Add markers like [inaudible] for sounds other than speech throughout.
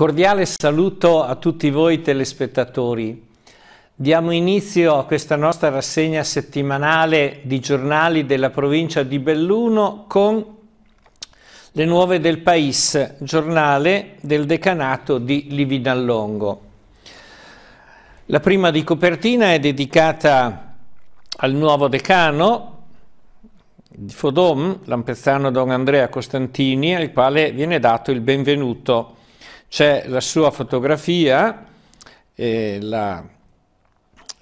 Cordiale saluto a tutti voi telespettatori. Diamo inizio a questa nostra rassegna settimanale di giornali della provincia di Belluno con le nuove del Pais, giornale del decanato di Livinallongo. La prima di copertina è dedicata al nuovo decano di Fodom, l'ampezzano Don Andrea Costantini, al quale viene dato il benvenuto c'è la sua fotografia, eh, la,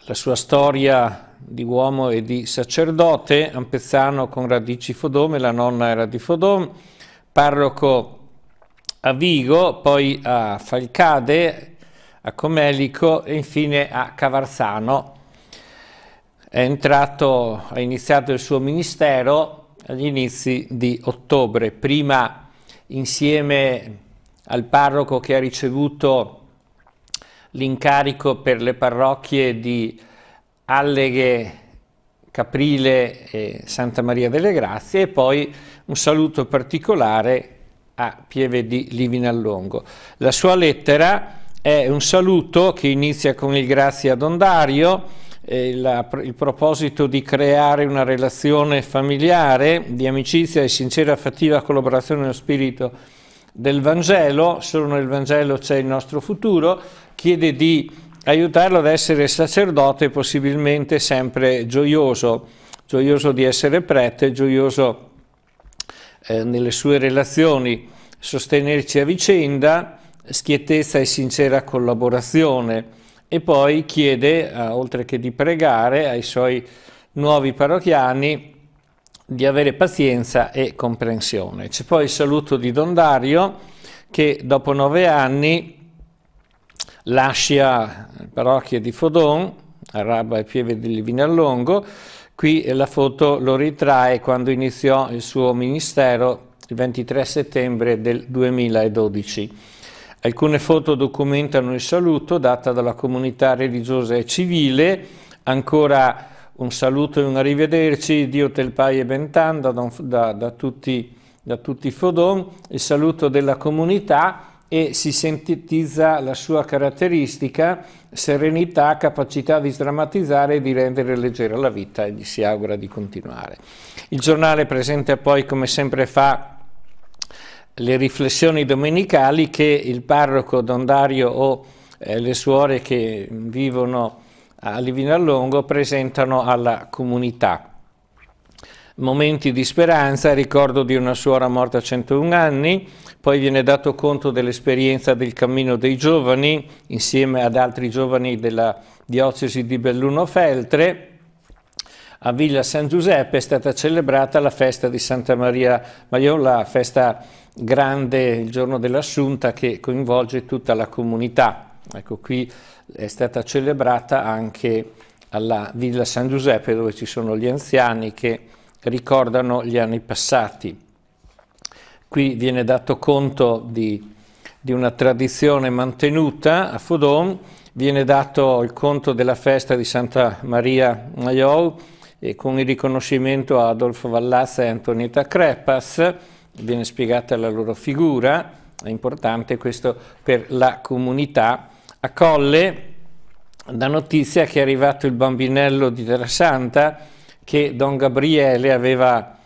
la sua storia di uomo e di sacerdote, Ampezzano con radici Fodome, la nonna era di Fodome, parroco a Vigo, poi a Falcade, a Comelico e infine a Cavarzano. È entrato, ha iniziato il suo ministero agli inizi di ottobre, prima insieme a al parroco che ha ricevuto l'incarico per le parrocchie di Alleghe, Caprile e Santa Maria delle Grazie e poi un saluto particolare a Pieve di Livinallongo. La sua lettera è un saluto che inizia con il grazie ad Ondario, eh, la, il proposito di creare una relazione familiare di amicizia e sincera fattiva collaborazione nello spirito del Vangelo, solo nel Vangelo c'è il nostro futuro, chiede di aiutarlo ad essere sacerdote possibilmente sempre gioioso, gioioso di essere prete, gioioso eh, nelle sue relazioni, sostenerci a vicenda, schiettezza e sincera collaborazione e poi chiede, eh, oltre che di pregare ai suoi nuovi parrocchiani, di avere pazienza e comprensione. C'è poi il saluto di Don Dario che dopo nove anni lascia le parrocchie di Fodon, Araba e Pieve di Livinallongo. Qui la foto lo ritrae quando iniziò il suo ministero il 23 settembre del 2012. Alcune foto documentano il saluto data dalla comunità religiosa e civile, ancora un saluto e un arrivederci, Dio Telpai e Bentan da, da, da, tutti, da tutti i Fodon, il saluto della comunità e si sintetizza la sua caratteristica serenità, capacità di sdrammatizzare e di rendere leggera la vita e gli si augura di continuare. Il giornale presenta poi, come sempre fa, le riflessioni domenicali che il parroco Don Dario o eh, le suore che vivono a Allongo presentano alla comunità. Momenti di speranza, ricordo di una suora morta a 101 anni, poi viene dato conto dell'esperienza del cammino dei giovani insieme ad altri giovani della diocesi di Belluno Feltre. A Villa San Giuseppe è stata celebrata la festa di Santa Maria la festa grande il giorno dell'Assunta che coinvolge tutta la comunità. Ecco, qui è stata celebrata anche alla Villa San Giuseppe dove ci sono gli anziani che ricordano gli anni passati. Qui viene dato conto di, di una tradizione mantenuta a Fodon, viene dato il conto della festa di Santa Maria e con il riconoscimento a Adolfo Vallazza e Antonietta Crepas, viene spiegata la loro figura, è importante questo per la comunità a Colle la notizia che è arrivato il bambinello di Terrasanta che Don Gabriele aveva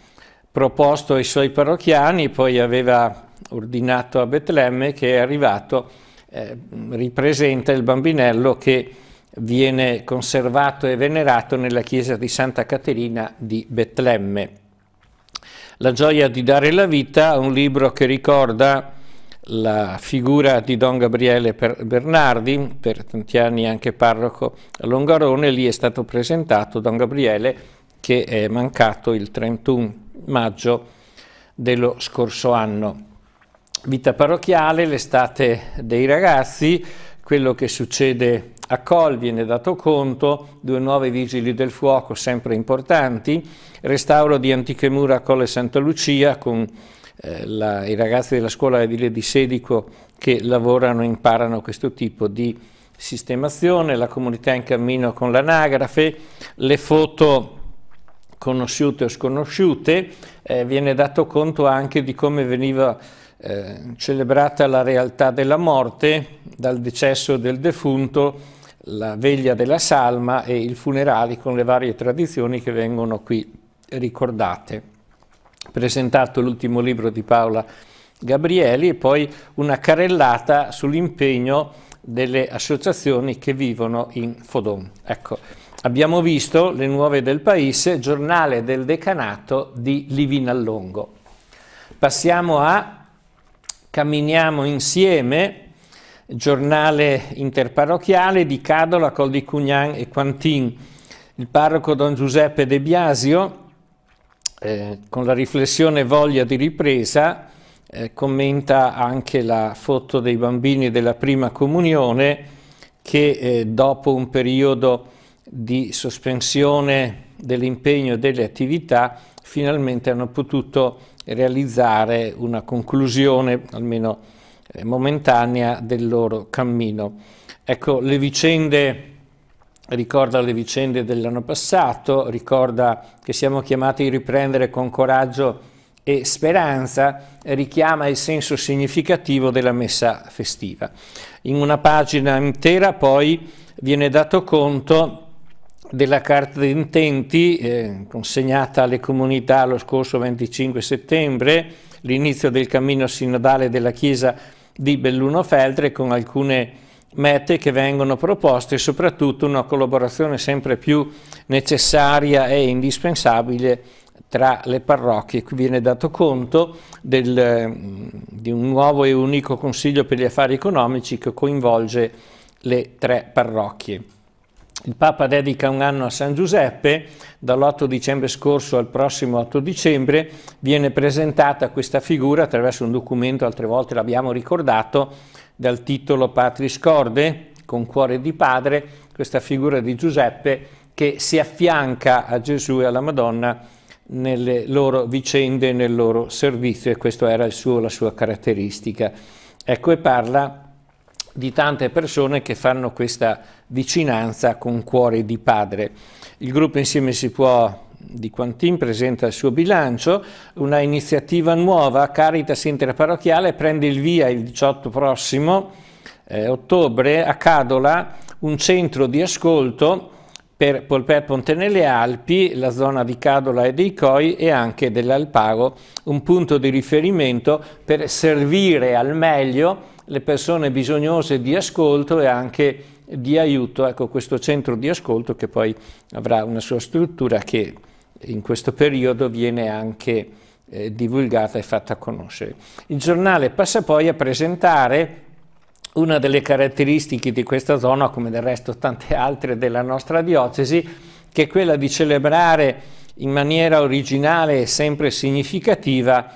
proposto ai suoi parrocchiani, poi aveva ordinato a Betlemme che è arrivato, eh, ripresenta il bambinello che viene conservato e venerato nella chiesa di Santa Caterina di Betlemme. La gioia di dare la vita, un libro che ricorda la figura di Don Gabriele Bernardi, per tanti anni anche parroco a Longarone, lì è stato presentato Don Gabriele che è mancato il 31 maggio dello scorso anno. Vita parrocchiale, l'estate dei ragazzi, quello che succede a Col viene dato conto, due nuove vigili del fuoco sempre importanti, restauro di antiche mura a Colle Santa Lucia con eh, la, i ragazzi della scuola edile di Sedico che lavorano e imparano questo tipo di sistemazione, la comunità in cammino con l'anagrafe, le foto conosciute o sconosciute, eh, viene dato conto anche di come veniva eh, celebrata la realtà della morte, dal decesso del defunto, la veglia della salma e i funerali con le varie tradizioni che vengono qui ricordate presentato l'ultimo libro di Paola Gabrieli e poi una carellata sull'impegno delle associazioni che vivono in Fodon. Ecco, abbiamo visto le nuove del Paese, giornale del decanato di Livinallongo. Passiamo a Camminiamo insieme, giornale interparrocchiale di Cadola, Col di Cugnan e Quantin. Il parroco Don Giuseppe De Biasio eh, con la riflessione voglia di ripresa, eh, commenta anche la foto dei bambini della prima comunione che eh, dopo un periodo di sospensione dell'impegno e delle attività finalmente hanno potuto realizzare una conclusione, almeno eh, momentanea, del loro cammino. Ecco, le vicende ricorda le vicende dell'anno passato, ricorda che siamo chiamati a riprendere con coraggio e speranza, richiama il senso significativo della messa festiva. In una pagina intera poi viene dato conto della carta di intenti eh, consegnata alle comunità lo scorso 25 settembre, l'inizio del cammino sinodale della Chiesa di Belluno Feltre con alcune mete che vengono proposte e soprattutto una collaborazione sempre più necessaria e indispensabile tra le parrocchie. Qui viene dato conto del, di un nuovo e unico Consiglio per gli affari economici che coinvolge le tre parrocchie. Il Papa dedica un anno a San Giuseppe, dall'8 dicembre scorso al prossimo 8 dicembre viene presentata questa figura attraverso un documento, altre volte l'abbiamo ricordato, dal titolo Patris Corde, con cuore di padre, questa figura di Giuseppe che si affianca a Gesù e alla Madonna nelle loro vicende, nel loro servizio e questa era suo, la sua caratteristica. Ecco e parla di tante persone che fanno questa vicinanza con cuore di padre. Il gruppo Insieme si può di Quantin presenta il suo bilancio, una iniziativa nuova, Caritas Interparochiale, prende il via il 18 prossimo eh, ottobre a Cadola, un centro di ascolto per Polperponte nelle Alpi, la zona di Cadola e dei Coi e anche dell'Alpago, un punto di riferimento per servire al meglio le persone bisognose di ascolto e anche di aiuto. Ecco, questo centro di ascolto che poi avrà una sua struttura che in questo periodo viene anche eh, divulgata e fatta conoscere. Il giornale passa poi a presentare una delle caratteristiche di questa zona, come del resto tante altre della nostra diocesi, che è quella di celebrare in maniera originale e sempre significativa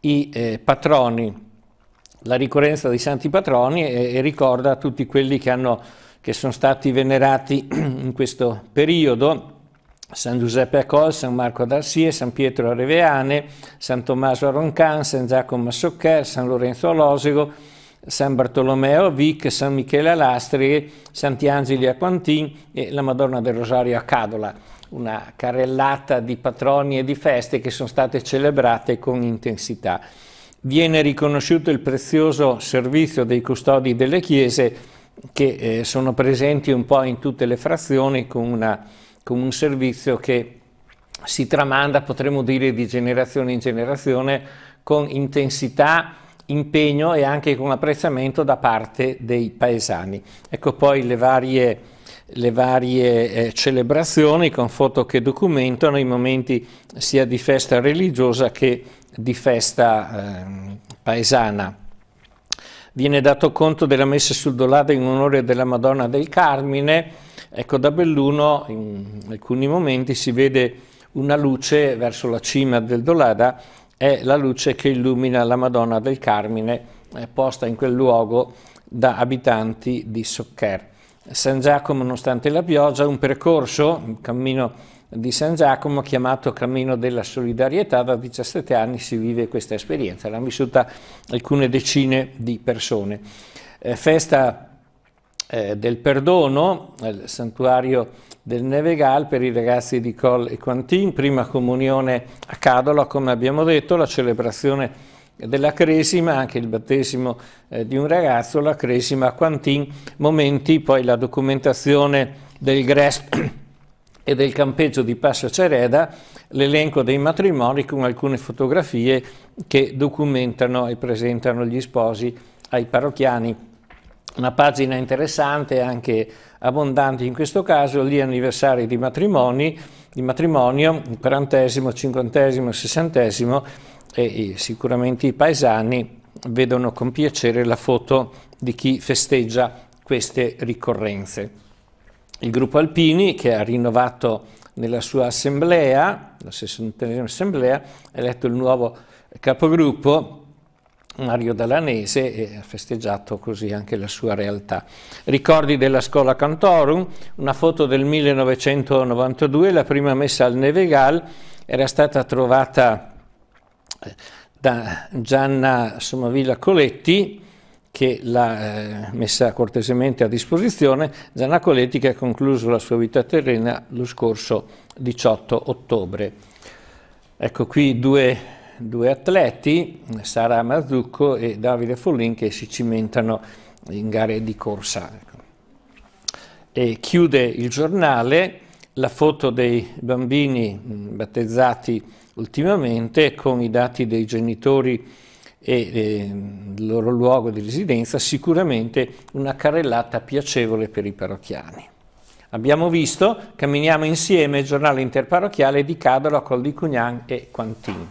i eh, patroni. La ricorrenza dei santi patroni e, e ricorda tutti quelli che, hanno, che sono stati venerati [clears throat] in questo periodo, San Giuseppe a Col, San Marco d'Arsie, San Pietro a Reveane, San Tommaso a Roncan, San Giacomo a Soccher, San Lorenzo a Losego, San Bartolomeo Vic, San Michele Alastri, Santi Angeli a Quantin e la Madonna del Rosario a Cadola, una carrellata di patroni e di feste che sono state celebrate con intensità. Viene riconosciuto il prezioso servizio dei custodi delle chiese che eh, sono presenti un po' in tutte le frazioni con, una, con un servizio che si tramanda, potremmo dire, di generazione in generazione con intensità impegno e anche con apprezzamento da parte dei paesani. Ecco poi le varie, le varie eh, celebrazioni con foto che documentano i momenti sia di festa religiosa che di festa eh, paesana. Viene dato conto della messa sul Dolado in onore della Madonna del Carmine. Ecco, da Belluno in alcuni momenti si vede una luce verso la cima del Dolada è la luce che illumina la Madonna del Carmine eh, posta in quel luogo da abitanti di Soccer. San Giacomo, nonostante la pioggia, un percorso, un cammino di San Giacomo chiamato Cammino della Solidarietà, da 17 anni si vive questa esperienza, l'hanno vissuta alcune decine di persone. Eh, festa eh, del perdono, il santuario del Nevegal per i ragazzi di Col e Quantin, prima comunione a Cadola, come abbiamo detto, la celebrazione della cresima, anche il battesimo eh, di un ragazzo, la cresima a Quantin, momenti, poi la documentazione del GRES e del campeggio di Pascia Cereda, l'elenco dei matrimoni con alcune fotografie che documentano e presentano gli sposi ai parrocchiani una pagina interessante, anche abbondante in questo caso, gli anniversari di matrimoni, di matrimonio, il quarantesimo, cinquantesimo, sessantesimo e, sicuramente i paesani vedono con piacere la foto di chi festeggia queste ricorrenze. Il gruppo Alpini, che ha rinnovato nella sua assemblea, la 61 assemblea, ha eletto il nuovo capogruppo, Mario Dalanese e ha festeggiato così anche la sua realtà. Ricordi della scuola Cantorum, una foto del 1992, la prima messa al Nevegal, era stata trovata eh, da Gianna Somavilla Coletti, che l'ha eh, messa cortesemente a disposizione, Gianna Coletti che ha concluso la sua vita terrena lo scorso 18 ottobre. Ecco qui due due atleti, Sara Mazzucco e Davide Follin, che si cimentano in gare di corsa. Ecco. E chiude il giornale la foto dei bambini mm, battezzati ultimamente con i dati dei genitori e eh, il loro luogo di residenza, sicuramente una carrellata piacevole per i parrocchiani. Abbiamo visto, camminiamo insieme, il giornale interparrocchiale di Cadolo, Col di Cugnan e Quantin.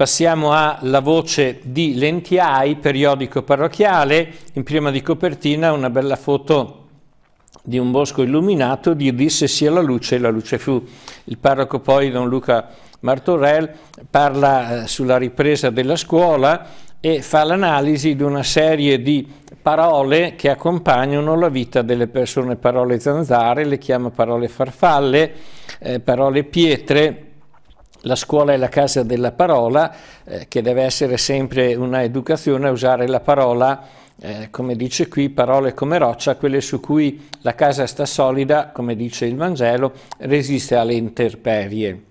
Passiamo alla voce di Lentiai, periodico parrocchiale, in prima di copertina una bella foto di un bosco illuminato, di disse sia la luce e la luce fu. Il parroco poi, Don Luca Martorell, parla eh, sulla ripresa della scuola e fa l'analisi di una serie di parole che accompagnano la vita delle persone, parole zanzare, le chiama parole farfalle, eh, parole pietre, la scuola è la casa della parola, eh, che deve essere sempre una educazione a usare la parola, eh, come dice qui, parole come roccia, quelle su cui la casa sta solida, come dice il Vangelo, resiste alle interperie.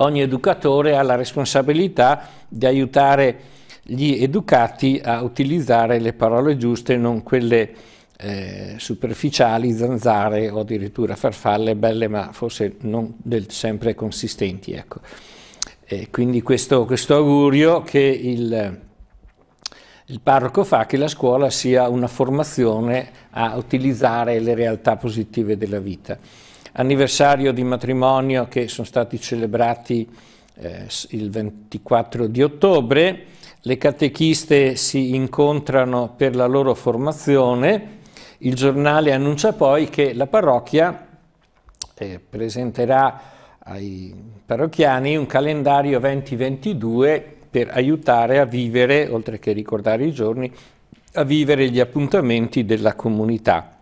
Ogni educatore ha la responsabilità di aiutare gli educati a utilizzare le parole giuste, non quelle giuste eh, superficiali, zanzare o addirittura farfalle belle ma forse non del, sempre consistenti. Ecco. E quindi questo, questo, augurio che il, il parroco fa che la scuola sia una formazione a utilizzare le realtà positive della vita. Anniversario di matrimonio che sono stati celebrati eh, il 24 di ottobre, le catechiste si incontrano per la loro formazione il giornale annuncia poi che la parrocchia eh, presenterà ai parrocchiani un calendario 2022 per aiutare a vivere, oltre che ricordare i giorni, a vivere gli appuntamenti della comunità.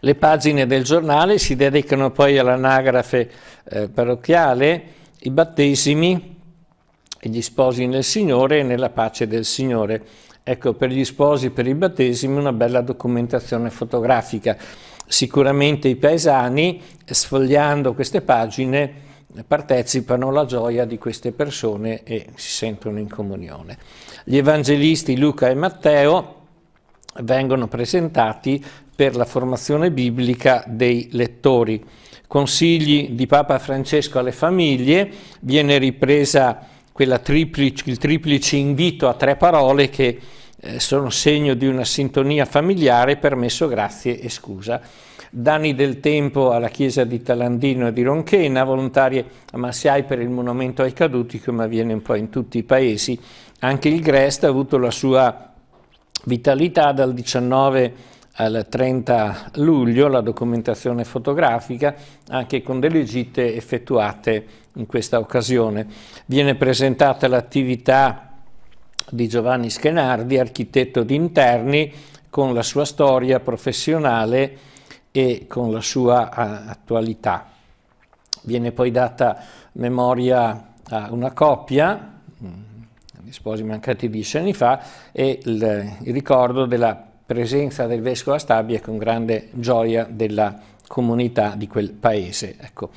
Le pagine del giornale si dedicano poi all'anagrafe eh, parrocchiale, i battesimi, gli sposi nel Signore e nella pace del Signore. Ecco, per gli sposi, per i battesimi, una bella documentazione fotografica. Sicuramente i paesani, sfogliando queste pagine, partecipano alla gioia di queste persone e si sentono in comunione. Gli evangelisti Luca e Matteo vengono presentati per la formazione biblica dei lettori. Consigli di Papa Francesco alle famiglie, viene ripresa triplice, il triplice invito a tre parole che eh, sono segno di una sintonia familiare permesso grazie e scusa. Danni del tempo alla chiesa di Talandino e di Ronchena, volontarie a Massiai per il monumento ai caduti, come avviene un po' in tutti i paesi. Anche il Grest ha avuto la sua vitalità dal 19 al 30 luglio la documentazione fotografica anche con delle gite effettuate in questa occasione. Viene presentata l'attività di Giovanni Schenardi, architetto di interni, con la sua storia professionale e con la sua eh, attualità. Viene poi data memoria a una coppia, mm, gli sposi mancati dieci anni fa, e il, il ricordo della presenza del vescovo a Stabia con grande gioia della comunità di quel paese. Ecco.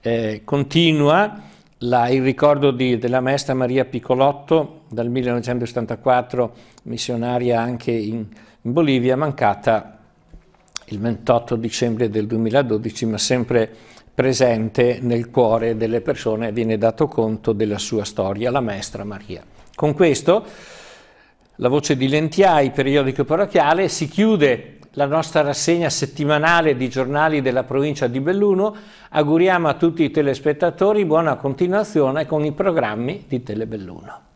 Eh, continua la, il ricordo di, della maestra Maria Piccolotto, dal 1974 missionaria anche in, in Bolivia, mancata il 28 dicembre del 2012, ma sempre presente nel cuore delle persone, viene dato conto della sua storia, la maestra Maria. Con questo la voce di Lentiai, periodico parrocchiale, si chiude la nostra rassegna settimanale di giornali della provincia di Belluno. Auguriamo a tutti i telespettatori buona continuazione con i programmi di Telebelluno.